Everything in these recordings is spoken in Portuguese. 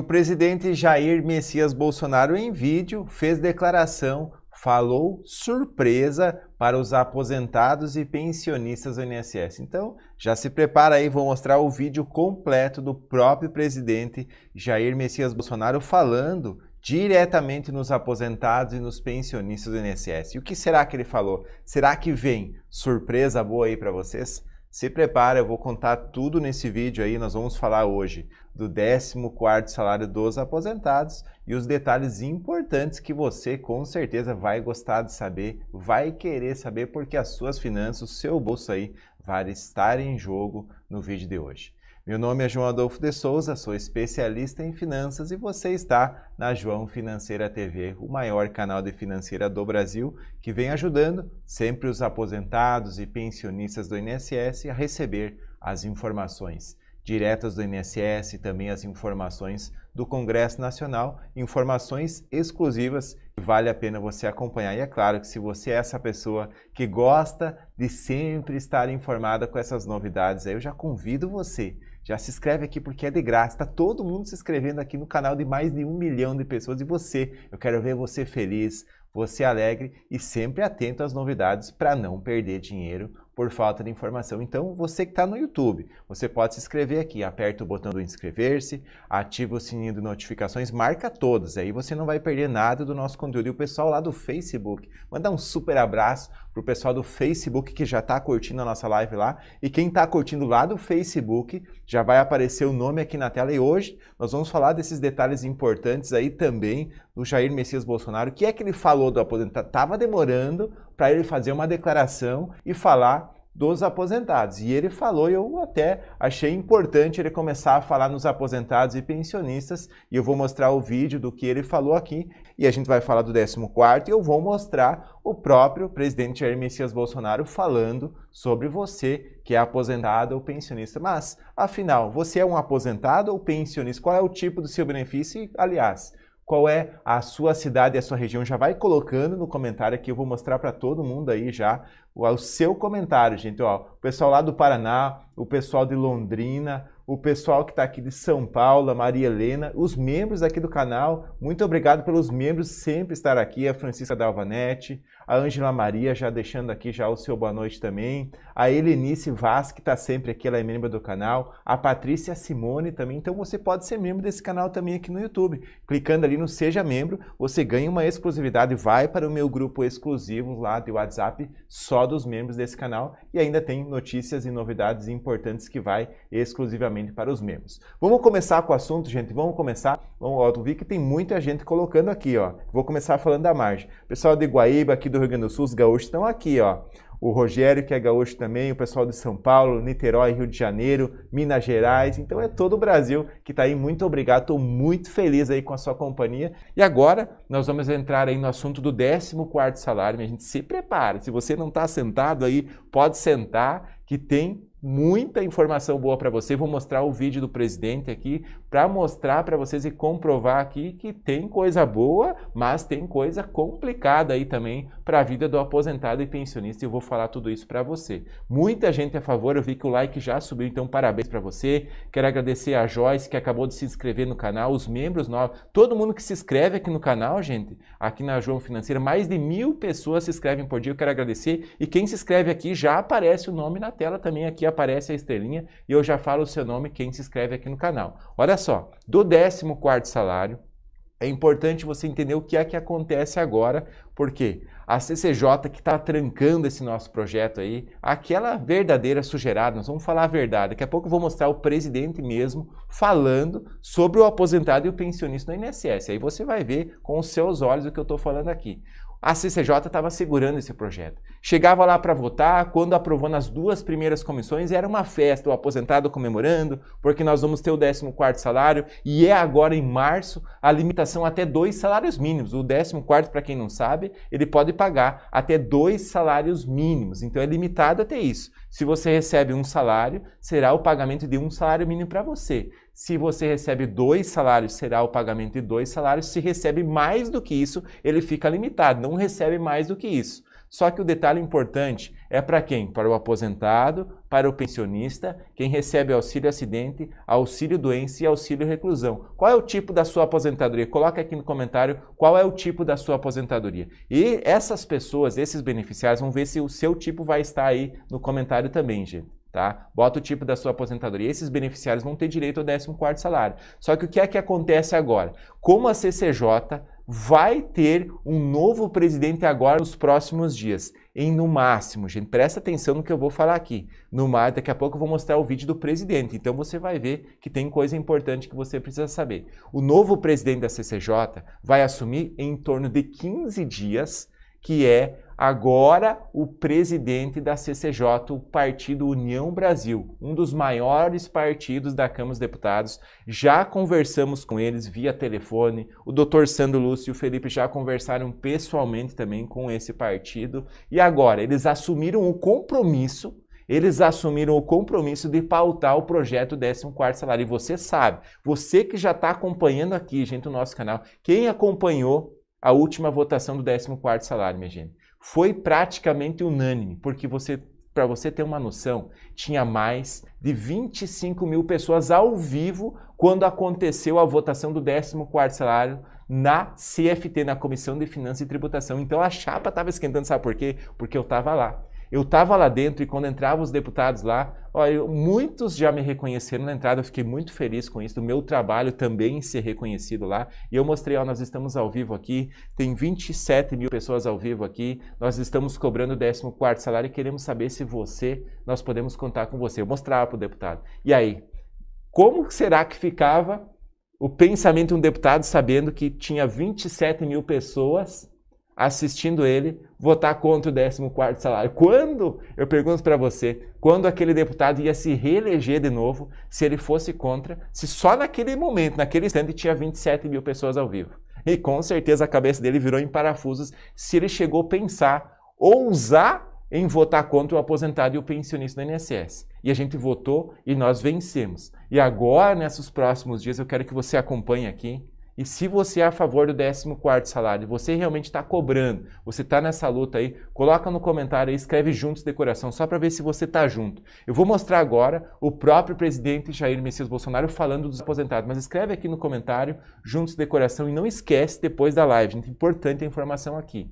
o presidente Jair Messias Bolsonaro, em vídeo, fez declaração, falou surpresa para os aposentados e pensionistas do INSS. Então, já se prepara aí, vou mostrar o vídeo completo do próprio presidente Jair Messias Bolsonaro falando diretamente nos aposentados e nos pensionistas do INSS. E o que será que ele falou? Será que vem surpresa boa aí para vocês? Se prepara, eu vou contar tudo nesse vídeo aí, nós vamos falar hoje do 14 salário dos aposentados e os detalhes importantes que você com certeza vai gostar de saber, vai querer saber porque as suas finanças, o seu bolso aí vai estar em jogo no vídeo de hoje. Meu nome é João Adolfo de Souza, sou especialista em finanças e você está na João Financeira TV, o maior canal de financeira do Brasil, que vem ajudando sempre os aposentados e pensionistas do INSS a receber as informações diretas do INSS e também as informações do Congresso Nacional, informações exclusivas que vale a pena você acompanhar. E é claro que se você é essa pessoa que gosta de sempre estar informada com essas novidades, aí eu já convido você já se inscreve aqui porque é de graça. Está todo mundo se inscrevendo aqui no canal de mais de um milhão de pessoas. E você, eu quero ver você feliz, você alegre e sempre atento às novidades para não perder dinheiro por falta de informação. Então, você que está no YouTube, você pode se inscrever aqui. Aperta o botão do inscrever-se, ativa o sininho de notificações, marca todos. Aí você não vai perder nada do nosso conteúdo. E o pessoal lá do Facebook, manda um super abraço para o pessoal do Facebook que já está curtindo a nossa live lá. E quem está curtindo lá do Facebook já vai aparecer o nome aqui na tela. E hoje nós vamos falar desses detalhes importantes aí também do Jair Messias Bolsonaro. O que é que ele falou do aposentado? Estava demorando para ele fazer uma declaração e falar dos aposentados. E ele falou, eu até achei importante ele começar a falar nos aposentados e pensionistas, e eu vou mostrar o vídeo do que ele falou aqui, e a gente vai falar do 14º, e eu vou mostrar o próprio presidente Jair Messias Bolsonaro falando sobre você que é aposentado ou pensionista. Mas, afinal, você é um aposentado ou pensionista? Qual é o tipo do seu benefício? E, aliás, qual é a sua cidade e a sua região. Já vai colocando no comentário aqui, eu vou mostrar para todo mundo aí já o, o, seu comentário, gente. Ó, o pessoal lá do Paraná, o pessoal de Londrina, o pessoal que está aqui de São Paulo, a Maria Helena, os membros aqui do canal, muito obrigado pelos membros sempre estar aqui, a Francisca Dalvanete, a Ângela Maria, já deixando aqui já o seu boa noite também, a Helenice Vaz, que está sempre aqui, ela é membro do canal, a Patrícia Simone também, então você pode ser membro desse canal também aqui no YouTube, clicando ali no Seja Membro, você ganha uma exclusividade, vai para o meu grupo exclusivo lá de WhatsApp, só dos membros desse canal, e ainda tem notícias e novidades importantes que vai exclusivamente diretamente para os membros. Vamos começar com o assunto, gente. Vamos começar. Vamos, ó, eu vi que tem muita gente colocando aqui, ó. Vou começar falando da margem. pessoal de Guaíba, aqui do Rio Grande do Sul, os gaúchos estão aqui, ó. O Rogério, que é gaúcho também, o pessoal de São Paulo, Niterói, Rio de Janeiro, Minas Gerais. Então é todo o Brasil que está aí. Muito obrigado, estou muito feliz aí com a sua companhia. E agora nós vamos entrar aí no assunto do 14 salário. A gente se prepara. Se você não está sentado aí, pode sentar, que tem muita informação boa para você. Vou mostrar o vídeo do presidente aqui para mostrar para vocês e comprovar aqui que tem coisa boa, mas tem coisa complicada aí também para a vida do aposentado e pensionista. E eu vou falar tudo isso para você. Muita gente é a favor, eu vi que o like já subiu, então parabéns para você. Quero agradecer a Joyce que acabou de se inscrever no canal, os membros novos, todo mundo que se inscreve aqui no canal, gente, aqui na João Financeira, mais de mil pessoas se inscrevem por dia. Eu quero agradecer e quem se inscreve aqui já aparece o nome na tela também aqui aparece a estrelinha e eu já falo o seu nome, quem se inscreve aqui no canal. Olha só, do 14 salário, é importante você entender o que é que acontece agora, porque a CCJ que está trancando esse nosso projeto aí, aquela verdadeira sugerada, nós vamos falar a verdade, daqui a pouco eu vou mostrar o presidente mesmo falando sobre o aposentado e o pensionista no INSS, aí você vai ver com os seus olhos o que eu estou falando aqui. A CCJ estava segurando esse projeto. Chegava lá para votar, quando aprovou nas duas primeiras comissões, era uma festa, o aposentado comemorando, porque nós vamos ter o 14º salário, e é agora em março a limitação até dois salários mínimos. O 14º, para quem não sabe, ele pode pagar até dois salários mínimos, então é limitado até isso. Se você recebe um salário, será o pagamento de um salário mínimo para você. Se você recebe dois salários, será o pagamento de dois salários. Se recebe mais do que isso, ele fica limitado, não recebe mais do que isso. Só que o detalhe importante é para quem? Para o aposentado, para o pensionista, quem recebe auxílio acidente, auxílio doença e auxílio reclusão. Qual é o tipo da sua aposentadoria? Coloca aqui no comentário qual é o tipo da sua aposentadoria. E essas pessoas, esses beneficiários, vão ver se o seu tipo vai estar aí no comentário também, gente. Tá? Bota o tipo da sua aposentadoria. Esses beneficiários vão ter direito ao 14º salário. Só que o que é que acontece agora? Como a CCJ vai ter um novo presidente agora nos próximos dias, em no máximo, gente, presta atenção no que eu vou falar aqui. No mais, daqui a pouco eu vou mostrar o vídeo do presidente, então você vai ver que tem coisa importante que você precisa saber. O novo presidente da CCJ vai assumir em torno de 15 dias, que é agora o presidente da CCJ, o Partido União Brasil, um dos maiores partidos da Câmara dos Deputados. Já conversamos com eles via telefone. O doutor Sandro Lúcio e o Felipe já conversaram pessoalmente também com esse partido. E agora, eles assumiram o compromisso eles assumiram o compromisso de pautar o projeto 14 salário. E você sabe, você que já está acompanhando aqui, gente, o nosso canal, quem acompanhou a última votação do 14 salário, minha gente? foi praticamente unânime, porque você, para você ter uma noção, tinha mais de 25 mil pessoas ao vivo quando aconteceu a votação do 14 salário na CFT, na Comissão de Finanças e Tributação. Então a chapa estava esquentando, sabe por quê? Porque eu estava lá. Eu estava lá dentro e quando entravam os deputados lá, olha, muitos já me reconheceram na entrada, eu fiquei muito feliz com isso, do meu trabalho também ser reconhecido lá. E eu mostrei, ó, nós estamos ao vivo aqui, tem 27 mil pessoas ao vivo aqui, nós estamos cobrando o 14º salário e queremos saber se você, nós podemos contar com você. Eu mostrava para o deputado. E aí, como será que ficava o pensamento de um deputado sabendo que tinha 27 mil pessoas assistindo ele, votar contra o 14 salário. Quando, eu pergunto para você, quando aquele deputado ia se reeleger de novo, se ele fosse contra, se só naquele momento, naquele instante, tinha 27 mil pessoas ao vivo. E com certeza a cabeça dele virou em parafusos se ele chegou a pensar, ousar em votar contra o aposentado e o pensionista do INSS. E a gente votou e nós vencemos. E agora, nesses próximos dias, eu quero que você acompanhe aqui e se você é a favor do 14 salário, você realmente está cobrando, você está nessa luta aí, coloca no comentário aí, escreve juntos de coração, só para ver se você está junto. Eu vou mostrar agora o próprio presidente Jair Messias Bolsonaro falando dos aposentados, mas escreve aqui no comentário, juntos de coração, e não esquece depois da live, gente, importante a informação aqui.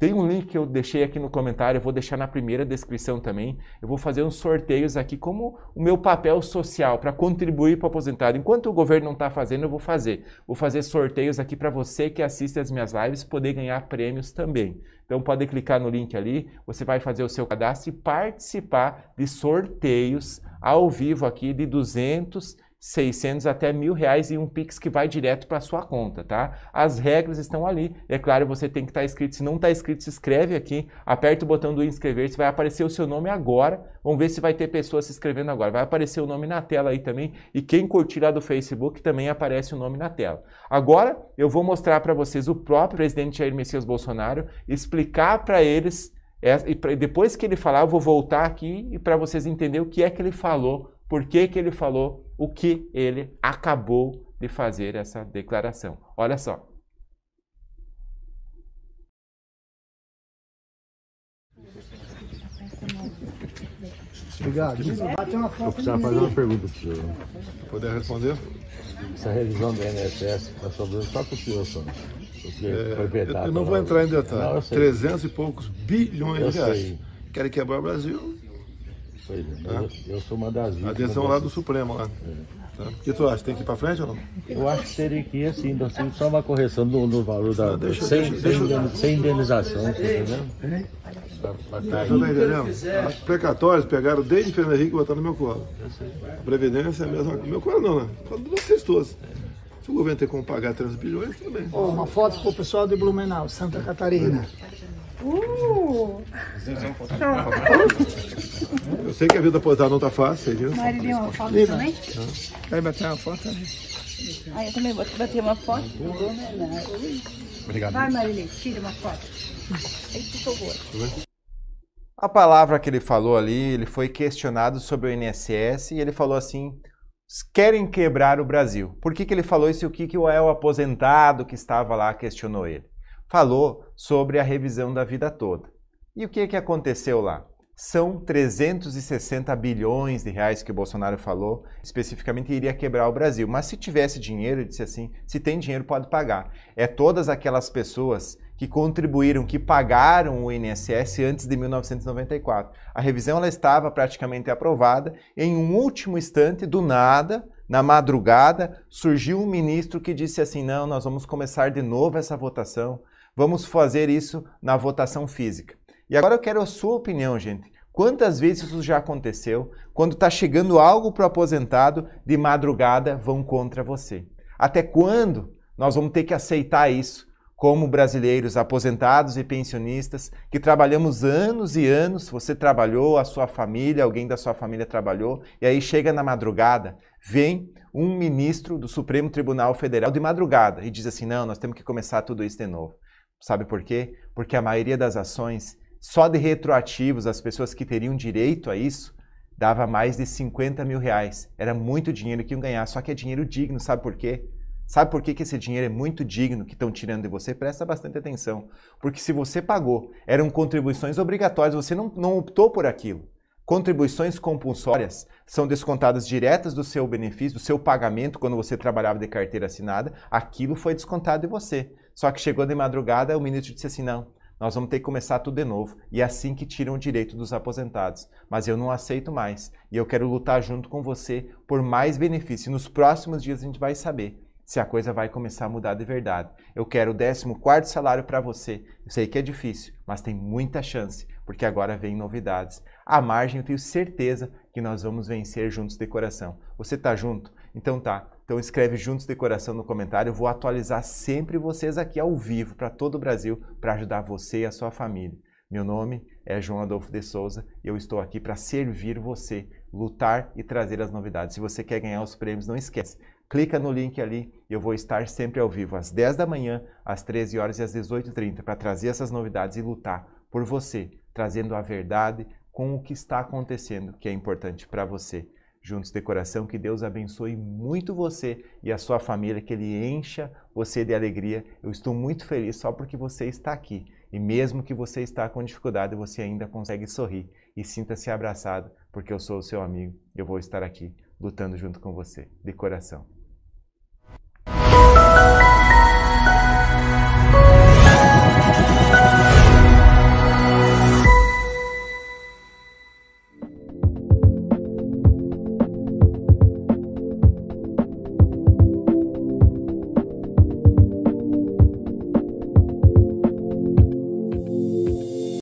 Tem um link que eu deixei aqui no comentário, eu vou deixar na primeira descrição também. Eu vou fazer uns sorteios aqui como o meu papel social para contribuir para o aposentado. Enquanto o governo não está fazendo, eu vou fazer. Vou fazer sorteios aqui para você que assiste as minhas lives poder ganhar prêmios também. Então pode clicar no link ali, você vai fazer o seu cadastro e participar de sorteios ao vivo aqui de 200 600 até mil reais e um Pix que vai direto para sua conta, tá? As regras estão ali. É claro, você tem que estar tá inscrito. Se não está inscrito, se inscreve aqui. Aperta o botão do inscrever-se, vai aparecer o seu nome agora. Vamos ver se vai ter pessoas se inscrevendo agora. Vai aparecer o nome na tela aí também. E quem curtir lá do Facebook também aparece o nome na tela. Agora eu vou mostrar para vocês o próprio presidente Jair Messias Bolsonaro explicar para eles. É, e depois que ele falar, eu vou voltar aqui e para vocês entenderem o que é que ele falou, por que, que ele falou o que ele acabou de fazer essa declaração. Olha só. Obrigado. Eu precisava fazer uma pergunta para o senhor. Poder responder? Essa revisão do INSS, nós tá sobrando só com o senhor, só. É, vetado, eu não vou entrar em detalhes. 300 e poucos bilhões eu de reais. Sei. Querem quebrar o Brasil, Pois é, tá? eu, eu, sou uma das vítimas. Adesão lá do Supremo, lá. É. O que tu acha? Tem que ir pra frente ou não? Eu acho que teria que ir assim, então, assim só uma correção do, no valor da. Não, deixa, sem, deixa, sem, deixa, sem indenização, tá vendo? Tá, tá precatórios pegaram desde Fernando Henrique e botaram no meu colo. A Previdência é a mesma. coisa. Meu colo não, né? Colo de vocês todos. Se o governo tem como pagar 3 bilhões, tudo bem. Oh, uma foto pro pessoal de Blumenau, Santa Catarina. Uh! Eu sei que a vida aposentada não tá fácil, viu? Mari, deu uma foto também? Vai ah. bater uma foto? Né? Ah, eu também vou bater uma foto. Obrigado. Vai, Marilene, tira uma foto. Aí, por favor. A palavra que ele falou ali, ele foi questionado sobre o INSS e ele falou assim: querem quebrar o Brasil. Por que, que ele falou isso e o que, que o El aposentado que estava lá questionou ele? Falou sobre a revisão da vida toda. E o que, que aconteceu lá? são 360 bilhões de reais que o Bolsonaro falou, especificamente iria quebrar o Brasil. Mas se tivesse dinheiro, ele disse assim, se tem dinheiro pode pagar. É todas aquelas pessoas que contribuíram, que pagaram o INSS antes de 1994. A revisão ela estava praticamente aprovada, em um último instante, do nada, na madrugada, surgiu um ministro que disse assim: "Não, nós vamos começar de novo essa votação. Vamos fazer isso na votação física". E agora eu quero a sua opinião, gente. Quantas vezes isso já aconteceu? Quando está chegando algo para o aposentado, de madrugada vão contra você. Até quando nós vamos ter que aceitar isso? Como brasileiros aposentados e pensionistas que trabalhamos anos e anos, você trabalhou, a sua família, alguém da sua família trabalhou, e aí chega na madrugada, vem um ministro do Supremo Tribunal Federal de madrugada e diz assim: não, nós temos que começar tudo isso de novo. Sabe por quê? Porque a maioria das ações só de retroativos, as pessoas que teriam direito a isso, dava mais de 50 mil reais. Era muito dinheiro que iam ganhar, só que é dinheiro digno, sabe por quê? Sabe por que, que esse dinheiro é muito digno que estão tirando de você? Presta bastante atenção. Porque se você pagou, eram contribuições obrigatórias, você não, não optou por aquilo. Contribuições compulsórias são descontadas diretas do seu benefício, do seu pagamento quando você trabalhava de carteira assinada. Aquilo foi descontado de você. Só que chegou de madrugada, o ministro disse assim: não, nós vamos ter que começar tudo de novo. E é assim que tiram o direito dos aposentados. Mas eu não aceito mais. E eu quero lutar junto com você por mais benefício. nos próximos dias a gente vai saber se a coisa vai começar a mudar de verdade. Eu quero o 14 salário para você. Eu sei que é difícil, mas tem muita chance, porque agora vem novidades. A margem, eu tenho certeza que nós vamos vencer juntos de coração. Você está junto? Então tá, então escreve juntos de coração no comentário. Eu vou atualizar sempre vocês aqui ao vivo para todo o Brasil para ajudar você e a sua família. Meu nome é João Adolfo de Souza e eu estou aqui para servir você, lutar e trazer as novidades. Se você quer ganhar os prêmios, não esquece. Clica no link ali, eu vou estar sempre ao vivo às 10 da manhã, às 13 horas e às 18h30 para trazer essas novidades e lutar por você, trazendo a verdade com o que está acontecendo, que é importante para você. Juntos de coração, que Deus abençoe muito você e a sua família, que Ele encha você de alegria. Eu estou muito feliz só porque você está aqui. E mesmo que você está com dificuldade, você ainda consegue sorrir e sinta-se abraçado, porque eu sou o seu amigo. Eu vou estar aqui lutando junto com você, de coração.